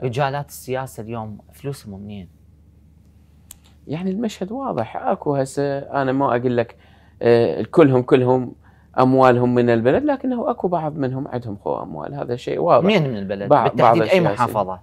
رجالات السياسه اليوم فلوسهم منين؟ يعني المشهد واضح اكو هسه انا ما اقول لك آه، كلهم كلهم اموالهم من البلد لكنه اكو بعض منهم عندهم خو اموال هذا شيء واضح منين من البلد؟ بعض بالتحديد بعض اي محافظه؟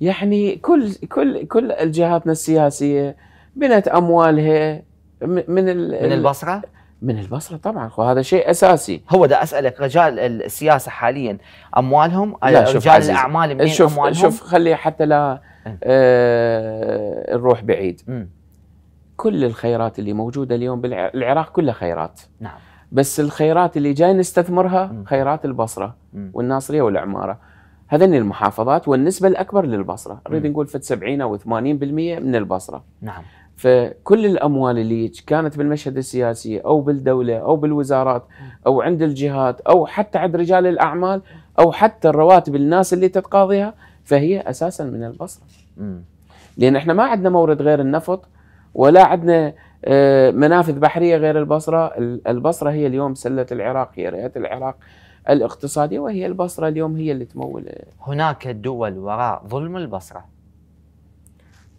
يعني كل كل كل الجهاتنا السياسيه بنت اموالها من من البصره؟ من البصرة طبعا وهذا شيء أساسي هو ده أسألك رجال السياسة حاليا أموالهم لا شوف رجال عزيزي. الأعمال منين شوف أموالهم شوف خلي حتى لا إيه. آه نروح بعيد م. كل الخيرات اللي موجودة اليوم بالعراق كلها خيرات نعم بس الخيرات اللي جاي نستثمرها م. خيرات البصرة م. والناصرية والعمارة هذني المحافظات والنسبة الأكبر للبصرة نريد نقول في 70 أو 80% من البصرة نعم فكل الاموال اللي كانت بالمشهد السياسي او بالدوله او بالوزارات او عند الجهات او حتى عند رجال الاعمال او حتى الرواتب الناس اللي تتقاضيها فهي اساسا من البصره. لان احنا ما عندنا مورد غير النفط ولا عندنا آه، منافذ بحريه غير البصره، البصره هي اليوم سله العراق هي رئه العراق الاقتصاديه وهي البصره اليوم هي اللي تمول هناك دول وراء ظلم البصره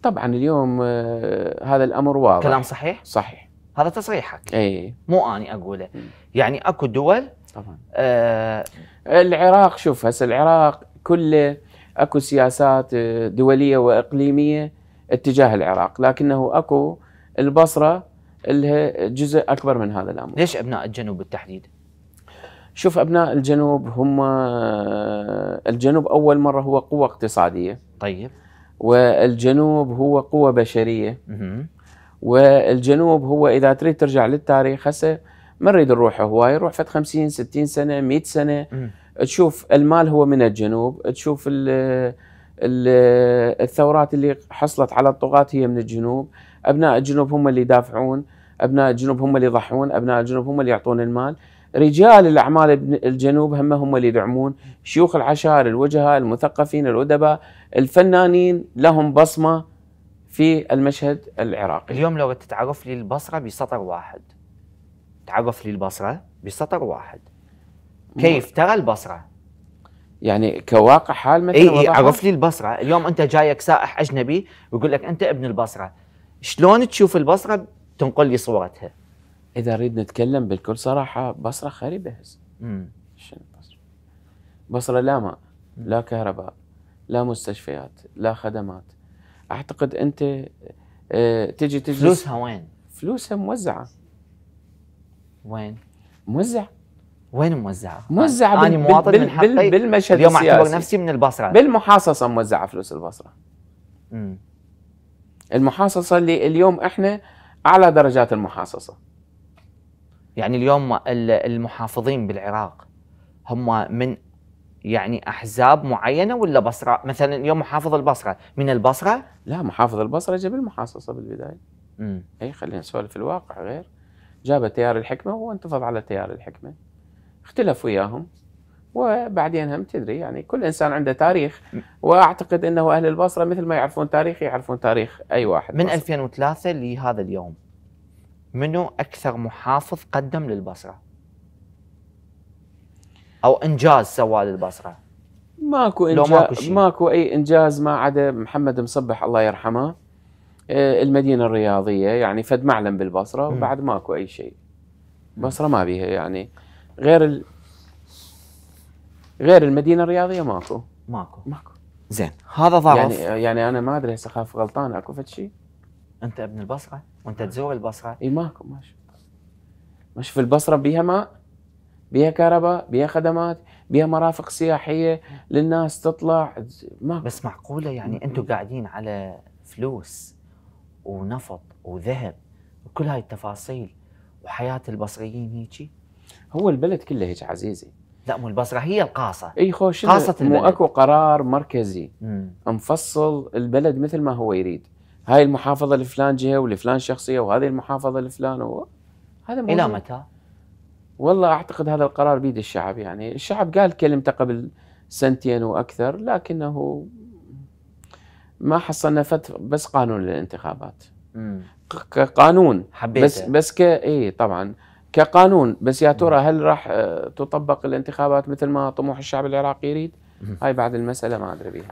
طبعا اليوم آه، هذا الامر واضح كلام صحيح؟ صحيح هذا تصريحك اي مو اني اقوله يعني اكو دول طبعا آه العراق شوف هسه العراق كله اكو سياسات آه، دوليه واقليميه اتجاه العراق لكنه اكو البصره لها جزء اكبر من هذا الامر ليش ابناء الجنوب بالتحديد؟ شوف ابناء الجنوب هم آه، الجنوب اول مره هو قوه اقتصاديه طيب والجنوب هو قوة بشرية والجنوب هو إذا تريد ترجع للتاريخ هسه ما نريد نروح هواي روح فت 50 60 سنة 100 سنة تشوف المال هو من الجنوب تشوف الـ الثورات اللي حصلت على الطغاة هي من الجنوب أبناء الجنوب هم اللي يدافعون أبناء الجنوب هم اللي يضحون أبناء الجنوب هم اللي يعطون المال رجال الاعمال الجنوب هم هم اللي يدعمون شيوخ العشائر الوجهاء المثقفين الادباء الفنانين لهم بصمه في المشهد العراقي اليوم لو تتعرف لي البصره بسطر واحد تعرف لي البصره بسطر واحد كيف ترى البصره يعني كواقع حال مثلا اي اي عرف لي البصره اليوم انت جايك سائح اجنبي ويقول لك انت ابن البصره شلون تشوف البصره تنقل لي صورتها اذا نريد نتكلم بكل صراحه بصره خريبه هسه شنو بصره؟ بصره لا ماء لا كهرباء لا مستشفيات لا خدمات اعتقد انت اه تجي تجلس فلوسها وين؟ فلوسها موزعه وين؟ موزعه وين موزعه؟ موزعه انا مواطن بال من حقي بال بالمشهد اليوم اعتبر نفسي من البصره بالمحاصصه موزعه فلوس البصره. امم المحاصصه اللي اليوم احنا اعلى درجات المحاصصه. يعني اليوم المحافظين بالعراق هم من يعني احزاب معينه ولا بصره مثلا اليوم محافظ البصره من البصره لا محافظ البصره جاب المحاصصه بالبدايه امم اي خلينا نسولف الواقع غير جاب تيار الحكمه وانتفض على تيار الحكمه اختلف وياهم وبعدين هم تدري يعني كل انسان عنده تاريخ واعتقد انه اهل البصره مثل ما يعرفون تاريخ يعرفون تاريخ اي واحد من بصر. 2003 لهذا اليوم منو اكثر محافظ قدم للبصره؟ او انجاز سواه للبصره؟ ماكو انجاز ماكو, ماكو اي انجاز ما عدا محمد مصبح الله يرحمه آه، المدينه الرياضيه يعني فد معلم بالبصره وبعد ماكو اي شيء. البصره ما بيها يعني غير ال... غير المدينه الرياضيه ماكو ماكو ماكو زين هذا ظرف يعني يعني انا ما ادري هسه اخاف غلطان اكو فد شيء انت ابن البصره وانت نعم. تزور البصره اي ماكو ماشي ماشي في البصره بيها ماء بيها كهرباء بيها خدمات بيها مرافق سياحيه للناس تطلع ماكو بس معقوله يعني انتم قاعدين على فلوس ونفط وذهب وكل هاي التفاصيل وحياه البصريين هيجي هو البلد كله هيك عزيزي لا مو البصره هي القاصه اي خوش قاصه البلد مو اكو قرار مركزي مم. مفصل البلد مثل ما هو يريد هاي المحافظه لفلان جهه ولفلان شخصيه وهذه المحافظه لفلان و... هذا موجود. الى متى؟ والله اعتقد هذا القرار بيد الشعب يعني الشعب قال كلمته قبل سنتين واكثر لكنه ما حصلنا فت بس قانون للانتخابات كقانون حبيت بس بس ك اي طبعا كقانون بس يا ترى هل راح آه، تطبق الانتخابات مثل ما طموح الشعب العراقي يريد؟ هاي بعد المساله ما ادري بيها